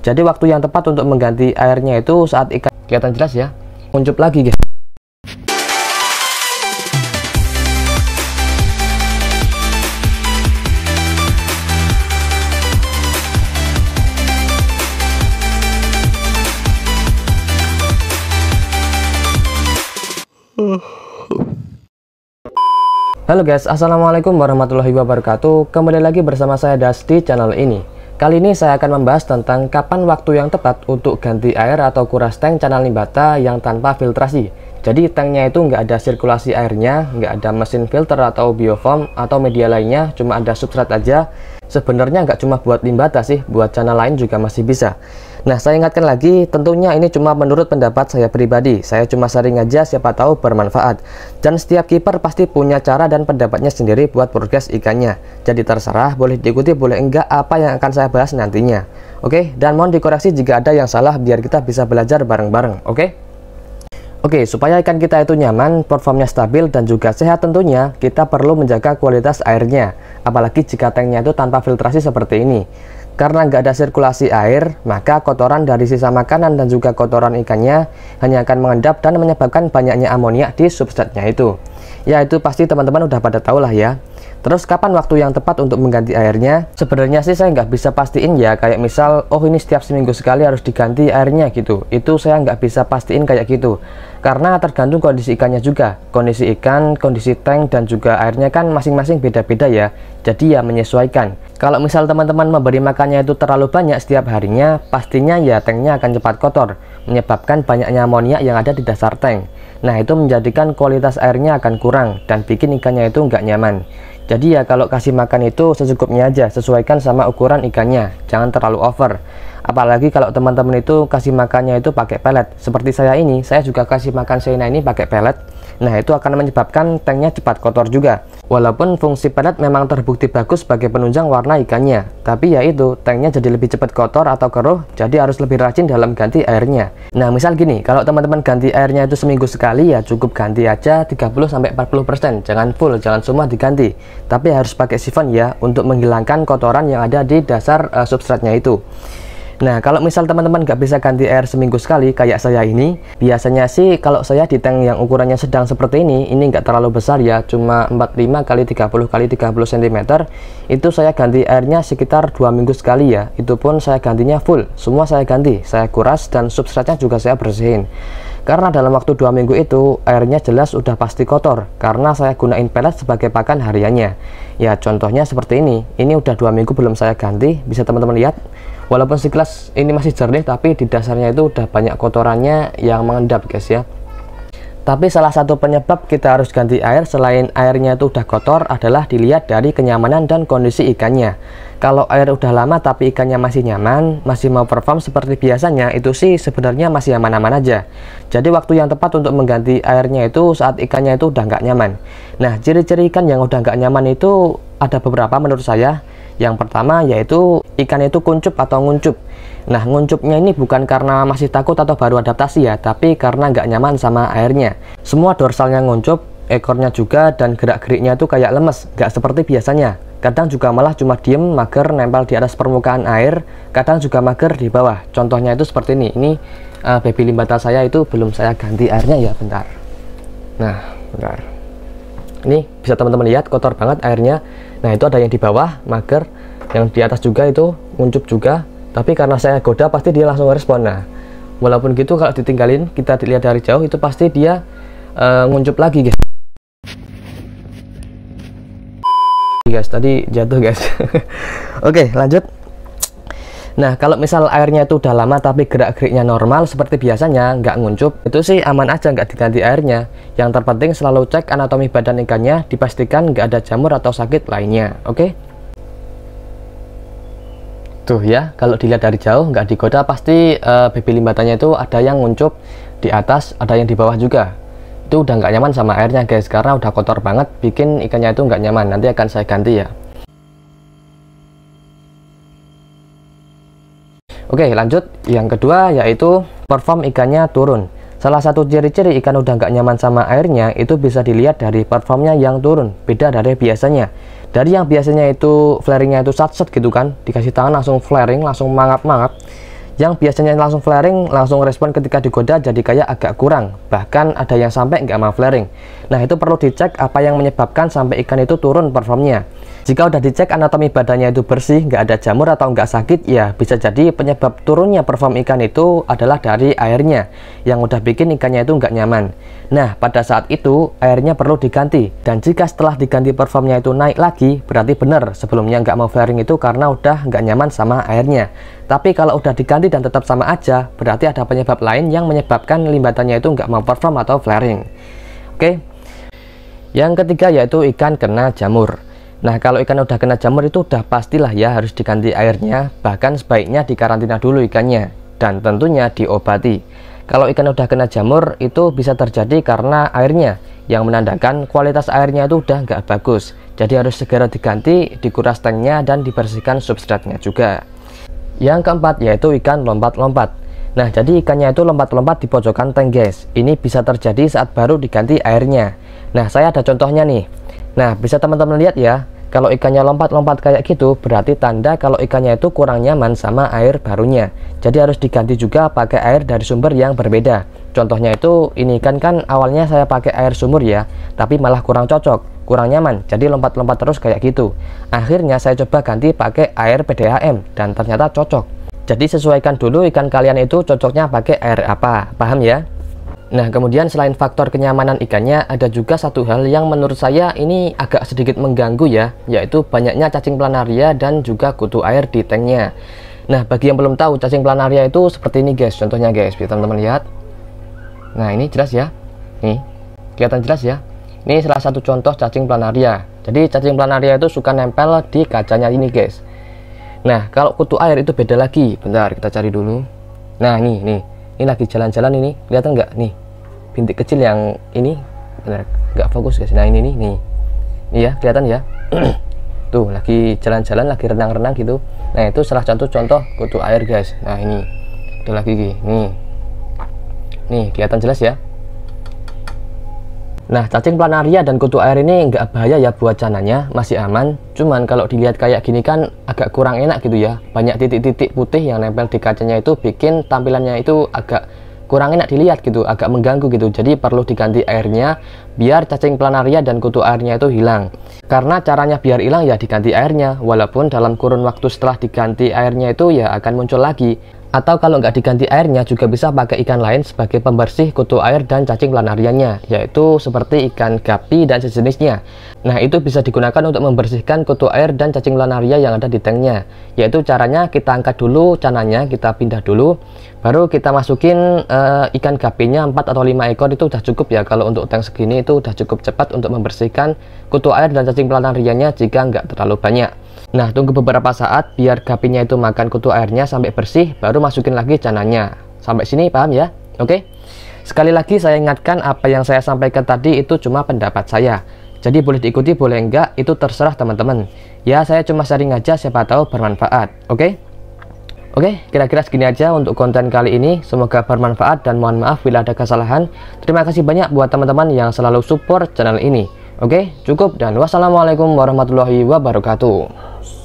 Jadi waktu yang tepat untuk mengganti airnya itu saat ikan kelihatan jelas ya. unjuk lagi guys. Halo guys, Assalamualaikum warahmatullahi wabarakatuh Kembali lagi bersama saya Dusty channel ini Kali ini saya akan membahas tentang kapan waktu yang tepat untuk ganti air atau kuras tank channel limbata yang tanpa filtrasi. Jadi tanknya itu nggak ada sirkulasi airnya, nggak ada mesin filter atau bioform atau media lainnya, cuma ada substrat aja. Sebenarnya nggak cuma buat limbata sih, buat channel lain juga masih bisa. Nah, saya ingatkan lagi, tentunya ini cuma menurut pendapat saya pribadi. Saya cuma sering aja, siapa tahu bermanfaat. Dan setiap kiper pasti punya cara dan pendapatnya sendiri buat progres ikannya. Jadi terserah, boleh diikuti, boleh enggak, apa yang akan saya bahas nantinya. Oke, dan mohon dikoreksi jika ada yang salah biar kita bisa belajar bareng-bareng, oke? Oke, supaya ikan kita itu nyaman, performnya stabil, dan juga sehat tentunya, kita perlu menjaga kualitas airnya. Apalagi jika tanknya itu tanpa filtrasi seperti ini. Karena nggak ada sirkulasi air, maka kotoran dari sisa makanan dan juga kotoran ikannya hanya akan mengendap dan menyebabkan banyaknya amonia di substratnya itu. Ya itu pasti teman-teman udah pada tahu lah ya. Terus kapan waktu yang tepat untuk mengganti airnya? Sebenarnya sih saya nggak bisa pastiin ya, kayak misal, oh ini setiap seminggu sekali harus diganti airnya gitu. Itu saya nggak bisa pastiin kayak gitu. Karena tergantung kondisi ikannya juga. Kondisi ikan, kondisi tank, dan juga airnya kan masing-masing beda-beda ya. Jadi ya menyesuaikan. Kalau misal teman-teman memberi makannya itu terlalu banyak setiap harinya, pastinya ya tanknya akan cepat kotor, menyebabkan banyaknya amonia yang ada di dasar tank. Nah itu menjadikan kualitas airnya akan kurang dan bikin ikannya itu nggak nyaman. Jadi ya kalau kasih makan itu secukupnya aja, sesuaikan sama ukuran ikannya, jangan terlalu over. Apalagi kalau teman-teman itu kasih makannya itu pakai pelet. Seperti saya ini, saya juga kasih makan Shaina ini pakai pelet. Nah, itu akan menyebabkan tanknya cepat kotor juga. Walaupun fungsi pelet memang terbukti bagus sebagai penunjang warna ikannya, tapi yaitu tanknya jadi lebih cepat kotor atau keruh, jadi harus lebih rajin dalam ganti airnya. Nah, misal gini, kalau teman-teman ganti airnya itu seminggu sekali ya cukup ganti aja 30-40%, jangan full, jangan semua diganti. Tapi harus pakai sifon ya untuk menghilangkan kotoran yang ada di dasar uh, substratnya itu. Nah, kalau misal teman-teman nggak bisa ganti air seminggu sekali kayak saya ini, biasanya sih kalau saya di tank yang ukurannya sedang seperti ini, ini nggak terlalu besar ya, cuma 45 kali 30 kali 30 cm, itu saya ganti airnya sekitar dua minggu sekali ya. Itu pun saya gantinya full, semua saya ganti, saya kuras dan substratnya juga saya bersihin. Karena dalam waktu dua minggu itu, airnya jelas udah pasti kotor, karena saya gunain pelet sebagai pakan hariannya. Ya, contohnya seperti ini. Ini udah dua minggu belum saya ganti, bisa teman-teman lihat walaupun sekilas ini masih jernih tapi di dasarnya itu udah banyak kotorannya yang mengendap guys ya tapi salah satu penyebab kita harus ganti air selain airnya itu udah kotor adalah dilihat dari kenyamanan dan kondisi ikannya kalau air udah lama tapi ikannya masih nyaman masih mau perform seperti biasanya itu sih sebenarnya masih aman-aman aja jadi waktu yang tepat untuk mengganti airnya itu saat ikannya itu udah nggak nyaman nah ciri-ciri ikan yang udah nggak nyaman itu ada beberapa menurut saya yang pertama yaitu ikan itu kuncup atau nguncup. Nah, nguncupnya ini bukan karena masih takut atau baru adaptasi ya, tapi karena nggak nyaman sama airnya. Semua dorsalnya nguncup, ekornya juga, dan gerak-geriknya itu kayak lemes, nggak seperti biasanya. Kadang juga malah cuma diem, mager, nempel di atas permukaan air, kadang juga mager di bawah. Contohnya itu seperti ini, ini uh, baby limbata saya itu belum saya ganti airnya ya, bentar. Nah, bentar ini bisa teman-teman lihat kotor banget airnya nah itu ada yang di bawah mager yang di atas juga itu nguncup juga tapi karena saya goda pasti dia langsung respon nah walaupun gitu kalau ditinggalin kita dilihat dari jauh itu pasti dia uh, nguncup lagi guys guys tadi jatuh guys oke okay, lanjut Nah, kalau misal airnya itu udah lama tapi gerak-geriknya normal seperti biasanya, nggak nguncup, itu sih aman aja nggak diganti airnya. Yang terpenting selalu cek anatomi badan ikannya, dipastikan nggak ada jamur atau sakit lainnya, oke? Okay? Tuh ya, kalau dilihat dari jauh nggak digoda pasti uh, baby limbatannya itu ada yang nguncup di atas, ada yang di bawah juga. Itu udah nggak nyaman sama airnya guys, karena udah kotor banget, bikin ikannya itu nggak nyaman. Nanti akan saya ganti ya. Oke lanjut, yang kedua yaitu perform ikannya turun. Salah satu ciri-ciri ikan udah nggak nyaman sama airnya itu bisa dilihat dari performnya yang turun, beda dari biasanya. Dari yang biasanya itu flaringnya itu satu-sat gitu kan, dikasih tangan langsung flaring, langsung mangap-mangap. Yang biasanya langsung flaring, langsung respon ketika digoda jadi kayak agak kurang, bahkan ada yang sampai nggak mau flaring. Nah itu perlu dicek apa yang menyebabkan sampai ikan itu turun performnya. Jika udah dicek anatomi badannya itu bersih, nggak ada jamur atau nggak sakit, ya bisa jadi penyebab turunnya perform ikan itu adalah dari airnya yang udah bikin ikannya itu nggak nyaman. Nah, pada saat itu airnya perlu diganti. Dan jika setelah diganti performnya itu naik lagi, berarti benar sebelumnya nggak mau fairing itu karena udah nggak nyaman sama airnya. Tapi kalau udah diganti dan tetap sama aja, berarti ada penyebab lain yang menyebabkan limbatannya itu nggak mau perform atau flaring. Oke. Yang ketiga yaitu ikan kena jamur. Nah, kalau ikan udah kena jamur itu udah pastilah ya harus diganti airnya, bahkan sebaiknya dikarantina dulu ikannya dan tentunya diobati. Kalau ikan udah kena jamur itu bisa terjadi karena airnya yang menandakan kualitas airnya itu udah nggak bagus. Jadi harus segera diganti, dikuras tanknya dan dibersihkan substratnya juga. Yang keempat yaitu ikan lompat-lompat. Nah, jadi ikannya itu lompat-lompat di pojokan tank, guys. Ini bisa terjadi saat baru diganti airnya. Nah, saya ada contohnya nih. Nah, bisa teman-teman lihat ya, kalau ikannya lompat-lompat kayak gitu, berarti tanda kalau ikannya itu kurang nyaman sama air barunya. Jadi harus diganti juga pakai air dari sumber yang berbeda. Contohnya itu, ini ikan kan awalnya saya pakai air sumur ya, tapi malah kurang cocok, kurang nyaman, jadi lompat-lompat terus kayak gitu. Akhirnya saya coba ganti pakai air PDAM, dan ternyata cocok. Jadi sesuaikan dulu ikan kalian itu cocoknya pakai air apa, paham ya? Nah, kemudian selain faktor kenyamanan ikannya, ada juga satu hal yang menurut saya ini agak sedikit mengganggu ya, yaitu banyaknya cacing planaria dan juga kutu air di tanknya. Nah, bagi yang belum tahu, cacing planaria itu seperti ini guys, contohnya guys, bisa teman-teman lihat. Nah, ini jelas ya. Nih, kelihatan jelas ya. Ini salah satu contoh cacing planaria. Jadi, cacing planaria itu suka nempel di kacanya ini guys. Nah, kalau kutu air itu beda lagi. Bentar, kita cari dulu. Nah, ini, nih ini lagi jalan-jalan ini kelihatan nggak nih bintik kecil yang ini enggak nggak fokus guys nah ini nih nih ini ya kelihatan ya tuh lagi jalan-jalan lagi renang-renang gitu nah itu salah satu contoh kutu air guys nah ini itu lagi nih nih kelihatan jelas ya Nah, cacing planaria dan kutu air ini nggak bahaya ya buat cananya, masih aman. Cuman kalau dilihat kayak gini kan agak kurang enak gitu ya. Banyak titik-titik putih yang nempel di kacanya itu bikin tampilannya itu agak kurang enak dilihat gitu, agak mengganggu gitu. Jadi perlu diganti airnya biar cacing planaria dan kutu airnya itu hilang. Karena caranya biar hilang ya diganti airnya, walaupun dalam kurun waktu setelah diganti airnya itu ya akan muncul lagi. Atau kalau nggak diganti airnya juga bisa pakai ikan lain sebagai pembersih kutu air dan cacing planariannya, yaitu seperti ikan gapi dan sejenisnya. Nah, itu bisa digunakan untuk membersihkan kutu air dan cacing planaria yang ada di tanknya. Yaitu caranya kita angkat dulu cananya, kita pindah dulu, baru kita masukin uh, ikan gapinya 4 atau 5 ekor itu udah cukup ya kalau untuk tank segini itu udah cukup cepat untuk membersihkan kutu air dan cacing planarianya jika nggak terlalu banyak. Nah, tunggu beberapa saat biar gapinya itu makan kutu airnya sampai bersih, baru masukin lagi canannya. Sampai sini paham ya? Oke? Sekali lagi saya ingatkan apa yang saya sampaikan tadi itu cuma pendapat saya. Jadi boleh diikuti, boleh enggak, itu terserah teman-teman. Ya, saya cuma sharing aja, siapa tahu bermanfaat. Oke? Oke, kira-kira segini aja untuk konten kali ini. Semoga bermanfaat dan mohon maaf bila ada kesalahan. Terima kasih banyak buat teman-teman yang selalu support channel ini. Oke, cukup dan wassalamualaikum warahmatullahi wabarakatuh.